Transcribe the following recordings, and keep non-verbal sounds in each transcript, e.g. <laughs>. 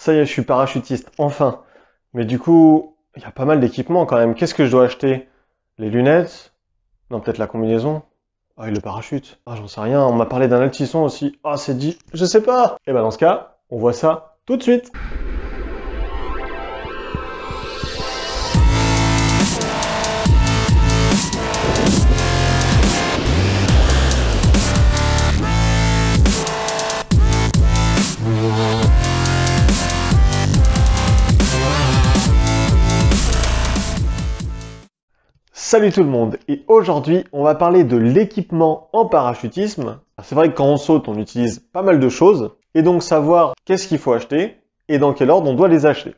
ça y est, je suis parachutiste, enfin. Mais du coup, il y a pas mal d'équipements quand même. Qu'est-ce que je dois acheter Les lunettes Non, peut-être la combinaison Ah, et le parachute Ah, j'en sais rien. On m'a parlé d'un altisson aussi. Ah, c'est dit. Je sais pas Eh ben, dans ce cas, on voit ça tout de suite Salut tout le monde et aujourd'hui on va parler de l'équipement en parachutisme. C'est vrai que quand on saute on utilise pas mal de choses et donc savoir qu'est-ce qu'il faut acheter et dans quel ordre on doit les acheter.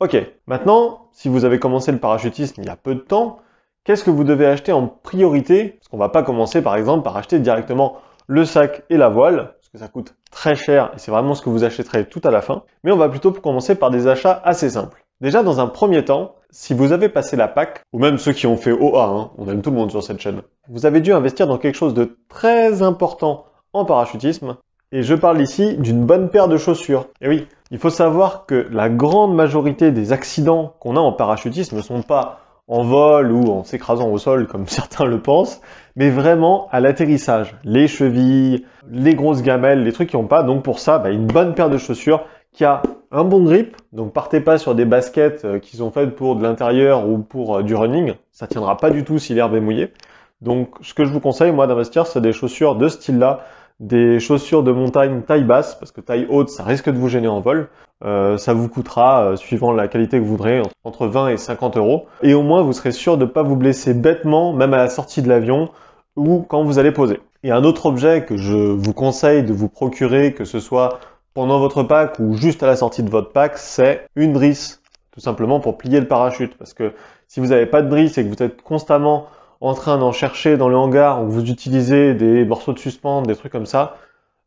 Ok, maintenant si vous avez commencé le parachutisme il y a peu de temps, qu'est-ce que vous devez acheter en priorité Parce qu'on va pas commencer par exemple par acheter directement le sac et la voile, parce que ça coûte très cher et c'est vraiment ce que vous achèterez tout à la fin, mais on va plutôt commencer par des achats assez simples. Déjà dans un premier temps, si vous avez passé la PAC, ou même ceux qui ont fait OA, hein, on aime tout le monde sur cette chaîne, vous avez dû investir dans quelque chose de très important en parachutisme, et je parle ici d'une bonne paire de chaussures. Et oui, il faut savoir que la grande majorité des accidents qu'on a en parachutisme ne sont pas en vol ou en s'écrasant au sol comme <laughs> certains le pensent, mais vraiment à l'atterrissage. Les chevilles, les grosses gamelles, les trucs qui n'ont pas. Donc pour ça, bah, une bonne paire de chaussures qui a un bon grip, donc partez pas sur des baskets euh, qui sont faites pour de l'intérieur ou pour euh, du running, ça tiendra pas du tout si l'herbe est mouillée. Donc ce que je vous conseille moi d'investir, c'est des chaussures de ce style-là, des chaussures de montagne taille basse, parce que taille haute, ça risque de vous gêner en vol. Euh, ça vous coûtera, suivant la qualité que vous voudrez, entre 20 et 50 euros. Et au moins, vous serez sûr de ne pas vous blesser bêtement, même à la sortie de l'avion ou quand vous allez poser. Et un autre objet que je vous conseille de vous procurer, que ce soit pendant votre pack ou juste à la sortie de votre pack, c'est une brise, tout simplement pour plier le parachute. Parce que si vous n'avez pas de brise et que vous êtes constamment en train d'en chercher dans le hangar ou que vous utilisez des morceaux de suspens, des trucs comme ça,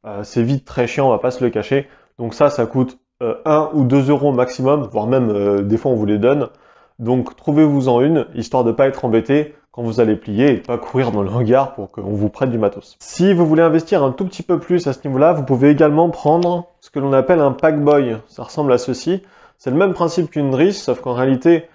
euh, c'est vite très chiant, on va pas se le cacher. Donc ça, ça coûte 1 euh, ou 2 euros maximum, voire même euh, des fois on vous les donne. Donc trouvez-vous en une, histoire de ne pas être embêté quand vous allez plier et pas courir dans le hangar pour qu'on vous prête du matos. Si vous voulez investir un tout petit peu plus à ce niveau-là, vous pouvez également prendre ce que l'on appelle un pack boy. Ça ressemble à ceci. C'est le même principe qu'une drisse, sauf qu'en réalité,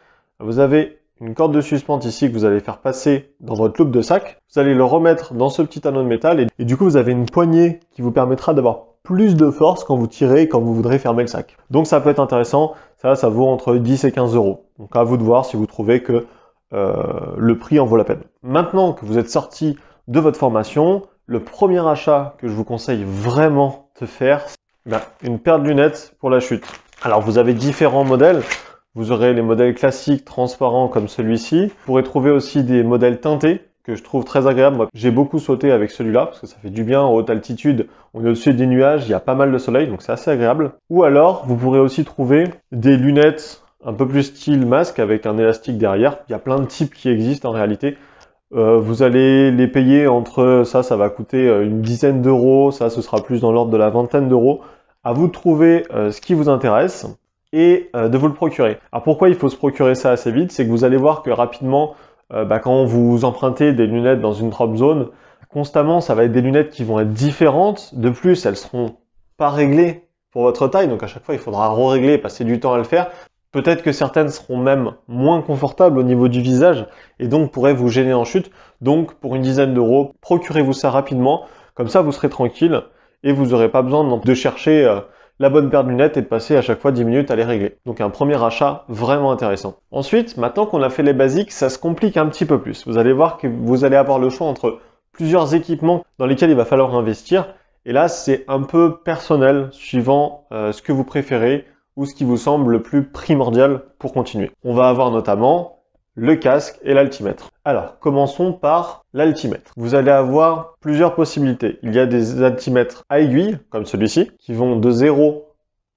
vous avez une corde de suspente ici que vous allez faire passer dans votre loupe de sac. Vous allez le remettre dans ce petit anneau de métal et, du coup, vous avez une poignée qui vous permettra d'avoir plus de force quand vous tirez et quand vous voudrez fermer le sac. Donc ça peut être intéressant. Ça, ça vaut entre 10 et 15 euros. Donc à vous de voir si vous trouvez que euh, le prix en vaut la peine. Maintenant que vous êtes sorti de votre formation, le premier achat que je vous conseille vraiment de faire, c'est ben, une paire de lunettes pour la chute. Alors vous avez différents modèles. Vous aurez les modèles classiques transparents comme celui-ci. Vous pourrez trouver aussi des modèles teintés que je trouve très agréable. j'ai beaucoup sauté avec celui-là parce que ça fait du bien en haute altitude. On est au-dessus des nuages, il y a pas mal de soleil, donc c'est assez agréable. Ou alors, vous pourrez aussi trouver des lunettes un peu plus style masque avec un élastique derrière. Il y a plein de types qui existent en réalité. Euh, vous allez les payer entre ça, ça va coûter euh, une dizaine d'euros, ça, ce sera plus dans l'ordre de la vingtaine d'euros. À vous de trouver euh, ce qui vous intéresse et de vous le procurer. Alors pourquoi il faut se procurer ça assez vite C'est que vous allez voir que rapidement, bah, quand vous empruntez des lunettes dans une drop zone, constamment, ça va être des lunettes qui vont être différentes. De plus, elles seront pas réglées pour votre taille, donc à chaque fois, il faudra re-régler, passer du temps à le faire. Peut-être que certaines seront même moins confortables au niveau du visage et donc pourraient vous gêner en chute. Donc pour une dizaine d'euros, procurez-vous ça rapidement, comme ça vous serez tranquille et vous n'aurez pas besoin de chercher euh, la bonne paire de lunettes et de passer à chaque fois 10 minutes à les régler. Donc un premier achat vraiment intéressant. Ensuite, maintenant qu'on a fait les basiques, ça se complique un petit peu plus. Vous allez voir que vous allez avoir le choix entre plusieurs équipements dans lesquels il va falloir investir. Et là, c'est un peu personnel, suivant euh, ce que vous préférez, ou ce qui vous semble le plus primordial pour continuer. On va avoir notamment le casque et l'altimètre. Alors, commençons par l'altimètre. Vous allez avoir plusieurs possibilités. Il y a des altimètres à aiguille, comme celui-ci, qui vont de 0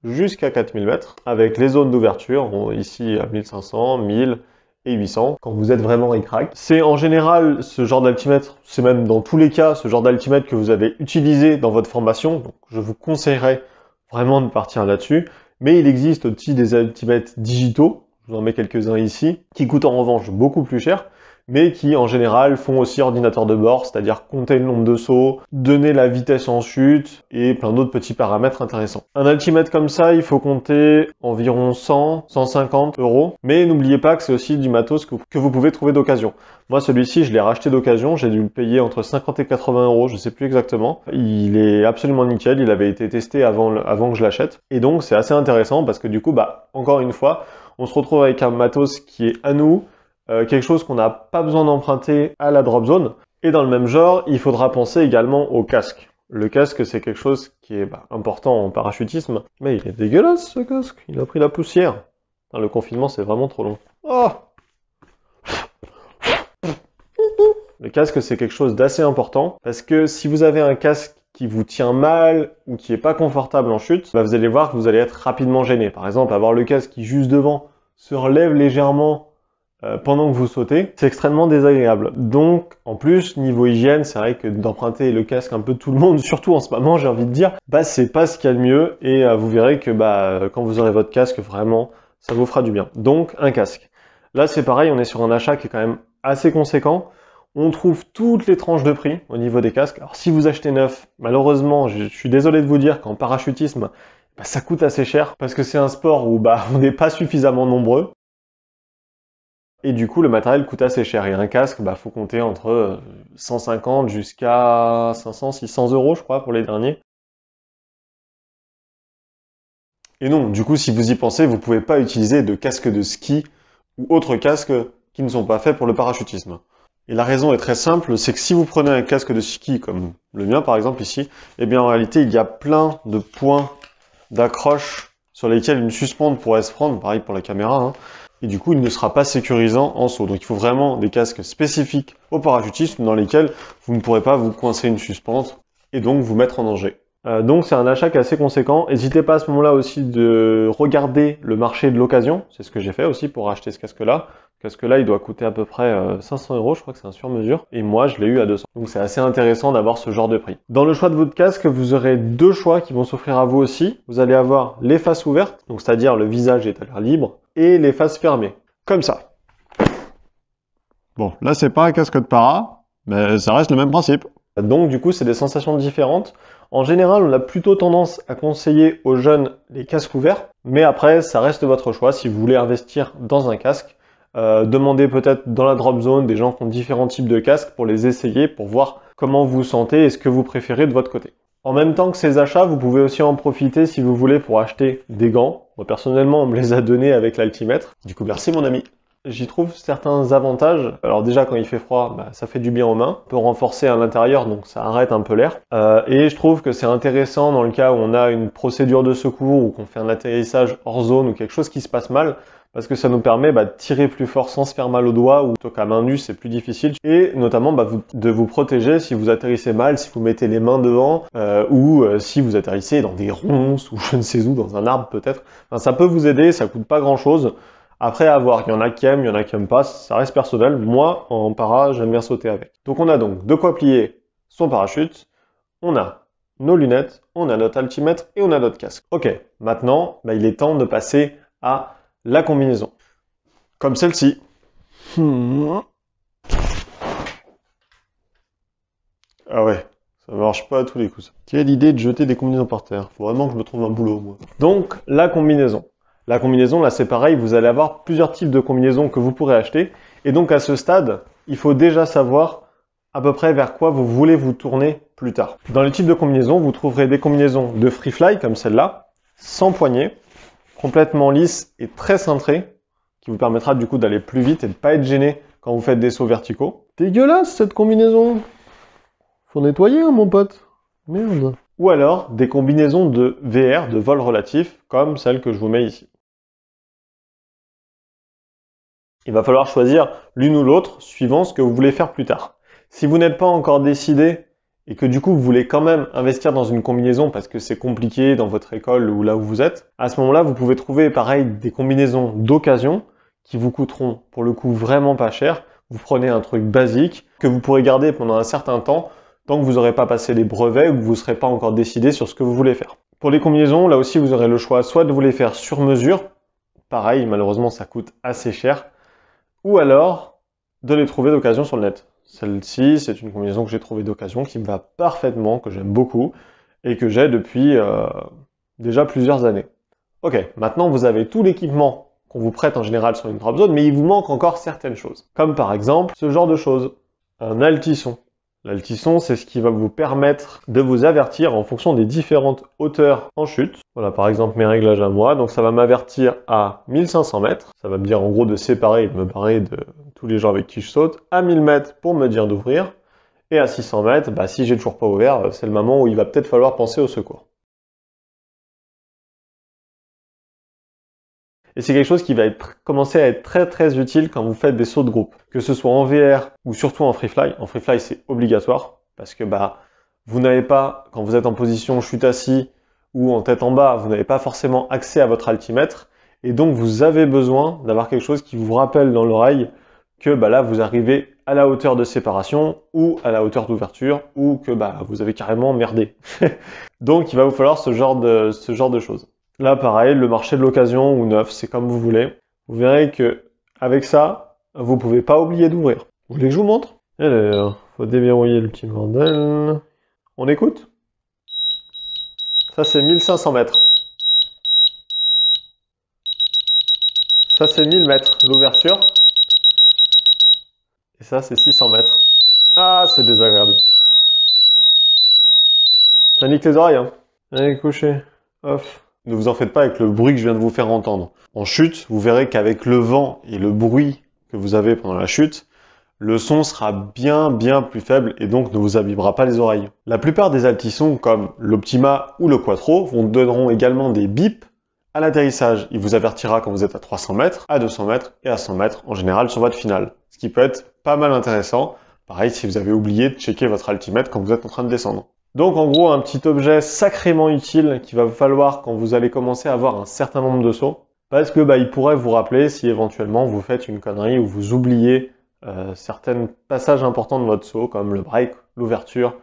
jusqu'à 4000 mètres, avec les zones d'ouverture, ici à 1500, 1000 et 800, quand vous êtes vraiment ricrac. C'est en général ce genre d'altimètre, c'est même dans tous les cas ce genre d'altimètre que vous avez utilisé dans votre formation, donc je vous conseillerais vraiment de partir là-dessus. Mais il existe aussi des altimètres digitaux, je vous en mets quelques-uns ici, qui coûtent en revanche beaucoup plus cher, mais qui en général font aussi ordinateur de bord, c'est-à-dire compter le nombre de sauts, donner la vitesse en chute et plein d'autres petits paramètres intéressants. Un altimètre comme ça, il faut compter environ 100, 150 euros, mais n'oubliez pas que c'est aussi du matos que vous pouvez trouver d'occasion. Moi, celui-ci, je l'ai racheté d'occasion, j'ai dû le payer entre 50 et 80 euros, je ne sais plus exactement. Il est absolument nickel, il avait été testé avant, que je l'achète, et donc c'est assez intéressant parce que du coup, bah, encore une fois, on se retrouve avec un matos qui est à nous, euh, quelque chose qu'on n'a pas besoin d'emprunter à la drop zone. Et dans le même genre, il faudra penser également au casque. Le casque, c'est quelque chose qui est bah, important en parachutisme, mais il est dégueulasse ce casque, il a pris la poussière. le confinement, c'est vraiment trop long. Oh le casque, c'est quelque chose d'assez important, parce que si vous avez un casque qui vous tient mal ou qui n'est pas confortable en chute, bah vous allez voir que vous allez être rapidement gêné. Par exemple, avoir le casque qui juste devant se relève légèrement euh, pendant que vous sautez, c'est extrêmement désagréable. Donc, en plus, niveau hygiène, c'est vrai que d'emprunter le casque un peu tout le monde, <laughs> surtout en ce moment, j'ai envie de dire, bah c'est pas ce qu'il y a de mieux et euh, vous verrez que bah euh, quand vous aurez votre casque, vraiment, ça vous fera du bien. Donc, un casque. Là, c'est pareil, on est sur un achat qui est quand même assez conséquent. On trouve toutes les tranches de prix au niveau des casques. Alors, si vous achetez neuf, malheureusement, je suis désolé de vous dire qu'en parachutisme, bah, ça coûte assez cher parce que c'est un sport où bah, <laughs> on n'est pas suffisamment nombreux. Et du coup, le matériel coûte assez cher. Et un casque, bah, faut compter entre 150 euh, jusqu'à 500, 600 euros, je crois, pour les derniers. Et non, du coup, si vous y pensez, vous ne pouvez pas utiliser de casque de ski ou autres casques qui ne sont pas faits pour le parachutisme. Et la raison est très simple, c'est que si vous prenez un casque de ski comme le mien par exemple ici, eh bien en réalité il y a plein de points d'accroche sur lesquels une suspende pourrait se prendre, pareil pour la caméra, hein, et du coup il ne sera pas sécurisant en saut. Donc il faut vraiment des casques spécifiques au parachutisme dans lesquels vous ne pourrez pas vous coincer une suspente et donc vous mettre en danger. Euh, donc c'est un achat qui est assez conséquent. N'hésitez pas à ce moment-là aussi de regarder le marché de l'occasion, c'est ce que j'ai fait aussi pour acheter ce casque-là. Qu'est-ce que là, il doit coûter à peu près 500 euh, euros, je crois que c'est un sur-mesure. Et moi, je l'ai eu à 200. Donc c'est assez intéressant d'avoir ce genre de prix. Dans le choix de votre casque, vous aurez deux choix qui vont s'offrir à vous aussi. Vous allez avoir les faces ouvertes, donc c'est-à-dire le visage est à l'air libre, et les faces fermées. Comme ça. Bon, là, c'est pas un casque de para, mais ça reste le même principe. Donc du coup, c'est des sensations différentes. En général, on a plutôt tendance à conseiller aux jeunes les casques ouverts, mais après, ça reste votre choix si vous voulez investir dans un casque. Euh, demandez peut-être dans la drop zone des gens qui ont différents types de casques pour les essayer, pour voir comment vous sentez et ce que vous préférez de votre côté. En même temps que ces achats, vous pouvez aussi en profiter si vous voulez pour acheter des gants. Moi personnellement, on me les a donnés avec l'altimètre. Du coup, merci mon ami. J'y trouve certains avantages. Alors déjà, quand il fait froid, bah, ça fait du bien aux mains. On peut renforcer à l'intérieur, donc ça arrête un peu l'air. Euh, et je trouve que c'est intéressant dans le cas où on a une procédure de secours ou qu'on fait un atterrissage hors zone ou quelque chose qui se passe mal, parce que ça nous permet bah, de tirer plus fort sans se faire mal aux doigts, ou tout à main nue c'est plus difficile et notamment bah, de vous protéger si vous atterrissez mal, si vous mettez les mains devant euh, ou euh, si vous atterrissez dans des ronces <laughs> ou je ne sais où, dans un arbre peut-être. Enfin, ça peut vous aider, ça coûte pas grand chose. Après avoir il y en a qui aiment, il y en a qui n'aiment pas, ça reste personnel. Moi en para j'aime bien sauter avec. Donc on a donc de quoi plier son parachute, on a nos lunettes, on a notre altimètre et on a notre casque. Ok, maintenant bah, il est temps de passer à la combinaison. Comme celle-ci. Ah ouais, ça ne marche pas à tous les coups. Ça. Quelle idée de jeter des combinaisons par terre. Faut vraiment que je me trouve un boulot, moi. Donc, la combinaison. La combinaison, là, c'est pareil, vous allez avoir plusieurs types de combinaisons que vous pourrez acheter. Et donc, à ce stade, il faut déjà savoir à peu près vers quoi vous voulez vous tourner plus tard. Dans les types de combinaisons, vous trouverez des combinaisons de free fly, comme celle-là, sans poignée, complètement lisse et très cintré, qui vous permettra du coup d'aller plus vite et de pas être gêné quand vous faites des sauts verticaux. Dégueulasse cette combinaison Faut nettoyer hein, mon pote Merde Ou alors des combinaisons de VR, de vol relatif, comme celle que je vous mets ici. Il va falloir choisir l'une ou l'autre suivant ce que vous voulez faire plus tard. Si vous n'êtes pas encore décidé et que du coup vous voulez quand même investir dans une combinaison parce que c'est compliqué dans votre école ou là où vous êtes, à ce moment-là vous pouvez trouver pareil des combinaisons d'occasion qui vous coûteront pour le coup vraiment pas cher. Vous prenez un truc basique que vous pourrez garder pendant un certain temps tant que vous n'aurez pas passé les brevets ou que vous ne serez pas encore décidé sur ce que vous voulez faire. Pour les combinaisons, là aussi vous aurez le choix soit de vous les faire sur mesure, pareil malheureusement ça coûte assez cher, ou alors de les trouver d'occasion sur le net. Celle-ci, c'est une combinaison que j'ai trouvée d'occasion, qui me va parfaitement, que j'aime beaucoup, et que j'ai depuis euh, déjà plusieurs années. Ok, maintenant vous avez tout l'équipement qu'on vous prête en général sur une drop zone, mais il vous manque encore certaines choses. Comme par exemple ce genre de choses, un altisson, L'altisson, c'est ce qui va vous permettre de vous avertir en fonction des différentes hauteurs en chute. Voilà, par exemple, mes réglages à moi. Donc, ça va m'avertir à 1500 mètres. Ça va me dire, en gros, de séparer et de me barrer de tous les gens avec qui je saute. À 1000 mètres pour me dire d'ouvrir. Et à 600 mètres, bah, si j'ai toujours pas ouvert, euh, c'est le moment où il va peut-être falloir penser au secours. Et c'est quelque chose qui va commencer à être très très utile quand vous faites des sauts de groupe, que ce soit en VR ou surtout en free fly. En free fly, c'est obligatoire parce que bah vous n'avez pas, quand vous êtes en position chute assis ou en tête en bas, vous n'avez pas forcément accès à votre altimètre et donc vous avez besoin d'avoir quelque chose qui vous rappelle dans l'oreille que bah là vous arrivez à la hauteur de séparation ou à la hauteur d'ouverture ou que bah vous avez carrément merdé. <laughs> donc il va vous falloir ce genre de ce genre de choses. Là, pareil, le marché de l'occasion ou neuf, c'est comme vous voulez. Vous verrez que avec ça, vous pouvez pas oublier d'ouvrir. Vous voulez que je vous montre Alors, faut déverrouiller le petit bordel. On écoute Ça, c'est 1500 mètres. Ça, c'est 1000 mètres, l'ouverture. Et ça, c'est 600 mètres. Ah, c'est désagréable. Ça nique les oreilles, hein. Allez, coucher. Off. Ne vous en faites pas avec le bruit que je viens de vous faire entendre. En chute, vous verrez qu'avec le vent et le bruit que vous avez pendant la chute, le son sera bien bien plus faible et donc ne vous abîmera pas les oreilles. La plupart des altissons comme l'optima ou le quattro vous donneront également des bips à l'atterrissage. Il vous avertira quand vous êtes à 300 mètres, à 200 mètres et à 100 mètres en général sur votre finale. Ce qui peut être pas mal intéressant. Pareil si vous avez oublié de checker votre altimètre quand vous êtes en train de descendre. Donc en gros, un petit objet sacrément utile qu'il va vous falloir quand vous allez commencer à avoir un certain nombre de sauts, parce que bah, il pourrait vous rappeler si éventuellement vous faites une connerie ou vous oubliez euh, certains passages importants de votre saut, comme le break, l'ouverture,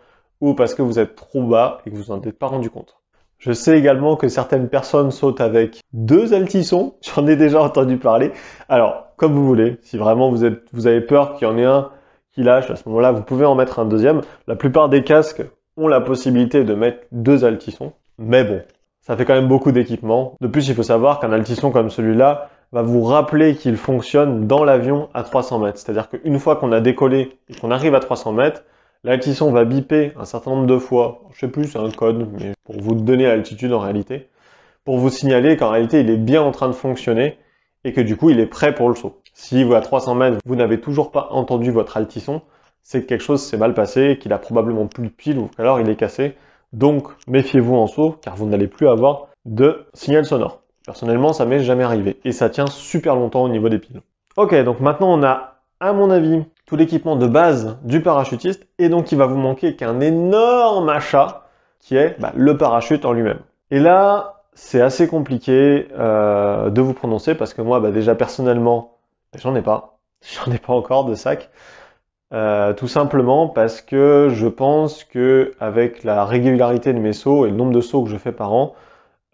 ou parce que vous êtes trop bas et que vous n'en êtes pas rendu compte. Je sais également que certaines personnes sautent avec deux altissons, <laughs> j'en ai déjà entendu parler. Alors, comme vous voulez, si vraiment vous, êtes, vous avez peur qu'il y en ait un qui lâche, à ce moment-là, vous pouvez en mettre un deuxième. La plupart des casques a la possibilité de mettre deux altissons, mais bon, ça fait quand même beaucoup d'équipement. De plus, il faut savoir qu'un altisson comme celui-là va vous rappeler qu'il fonctionne dans l'avion à 300 mètres. C'est-à-dire qu'une fois qu'on a décollé et qu'on arrive à 300 mètres, l'altisson va biper un certain nombre de fois, je sais plus, c'est un code, mais pour vous donner l'altitude en réalité, pour vous signaler qu'en réalité il est bien en train de fonctionner et que du coup il est prêt pour le saut. Si vous à 300 mètres vous n'avez toujours pas entendu votre altisson, c'est que quelque chose s'est mal passé, qu'il a probablement plus de piles ou alors il est cassé. Donc méfiez-vous en saut car vous n'allez plus avoir de signal sonore. Personnellement, ça m'est jamais arrivé et ça tient super longtemps au niveau des piles. Ok, donc maintenant on a, à mon avis, tout l'équipement de base du parachutiste et donc il va vous manquer qu'un énorme achat qui est bah, le parachute en lui-même. Et là, c'est assez compliqué euh, de vous prononcer parce que moi, bah, déjà personnellement, j'en ai pas, <laughs> j'en ai pas encore de sac. Euh, tout simplement parce que je pense que avec la régularité de mes sauts et le nombre de sauts que je fais par an,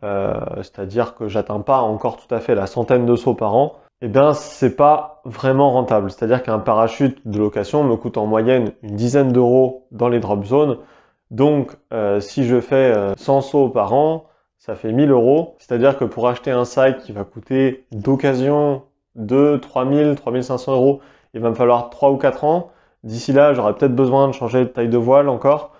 euh, c'est-à-dire que j'atteins pas encore tout à fait la centaine de sauts par an, eh bien c'est pas vraiment rentable. C'est-à-dire qu'un parachute de location me coûte en moyenne une dizaine d'euros dans les drop zones. Donc euh, si je fais 100 sauts par an, ça fait 1000 euros. C'est-à-dire que pour acheter un sac qui va coûter d'occasion 2, 3000, 3500 euros, il va me falloir 3 ou 4 ans. D'ici là, j'aurais peut-être besoin de changer de taille de voile encore.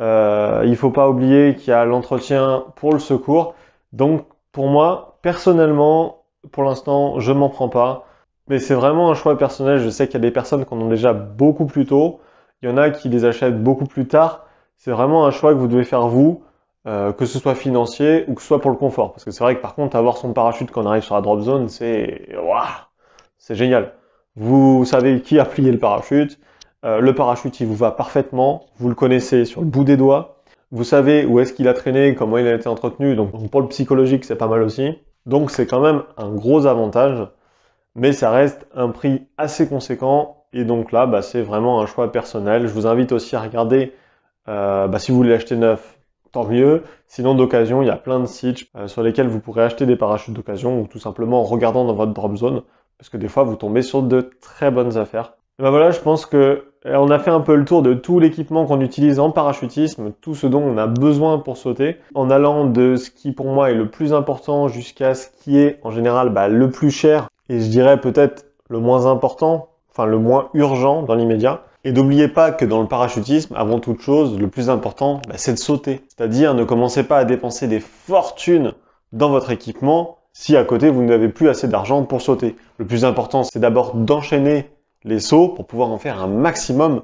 Euh, il ne faut pas oublier qu'il y a l'entretien pour le secours. Donc pour moi, personnellement, pour l'instant, je m'en prends pas. Mais c'est vraiment un choix personnel. Je sais qu'il y a des personnes qui en ont déjà beaucoup plus tôt. Il y en a qui les achètent beaucoup plus tard. C'est vraiment un choix que vous devez faire vous, euh, que ce soit financier ou que ce soit pour le confort. Parce que c'est vrai que par contre, avoir son parachute quand on arrive sur la drop zone, c'est... c'est génial. Vous savez qui a plié le parachute, euh, le parachute, il vous va parfaitement. Vous le connaissez sur le bout des doigts. Vous savez où est-ce qu'il a traîné, comment il a été entretenu. Donc, pour le psychologique, c'est pas mal aussi. Donc c'est quand même un gros avantage. Mais ça reste un prix assez conséquent. Et donc là, bah, c'est vraiment un choix personnel. Je vous invite aussi à regarder euh, bah, si vous voulez acheter neuf, tant mieux. Sinon, d'occasion, il y a plein de sites euh, sur lesquels vous pourrez acheter des parachutes d'occasion ou tout simplement en regardant dans votre drop zone. Parce que des fois, vous tombez sur de très bonnes affaires. Et ben voilà, je pense que on a fait un peu le tour de tout l'équipement qu'on utilise en parachutisme, tout ce dont on a besoin pour sauter, en allant de ce qui pour moi est le plus important jusqu'à ce qui est en général bah, le plus cher et je dirais peut-être le moins important, enfin le moins urgent dans l'immédiat. Et n'oubliez pas que dans le parachutisme, avant toute chose, le plus important, bah, c'est de sauter. C'est-à-dire ne commencez pas à dépenser des fortunes dans votre équipement si à côté vous n'avez plus assez d'argent pour sauter. Le plus important, c'est d'abord d'enchaîner les sauts pour pouvoir en faire un maximum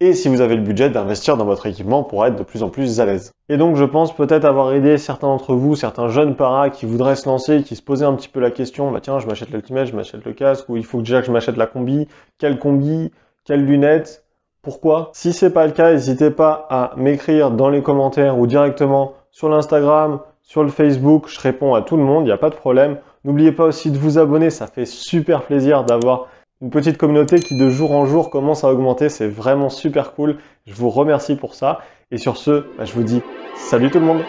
et si vous avez le budget d'investir dans votre équipement pour être de plus en plus à l'aise. Et donc je pense peut-être avoir aidé certains d'entre vous, certains jeunes paras qui voudraient se lancer, qui se posaient un petit peu la question, bah tiens je m'achète l'altimètre, je m'achète le casque, ou il faut déjà que je m'achète la combi, quelle combi, quelles lunettes, pourquoi Si c'est pas le cas, n'hésitez pas à m'écrire dans les commentaires ou directement sur l'Instagram, sur le Facebook, je réponds à tout le monde, il n'y a pas de problème. N'oubliez pas aussi de vous abonner, ça fait super plaisir d'avoir une petite communauté qui de jour en jour commence à augmenter. C'est vraiment super cool. Je vous remercie pour ça. Et sur ce, bah, je vous dis salut tout le monde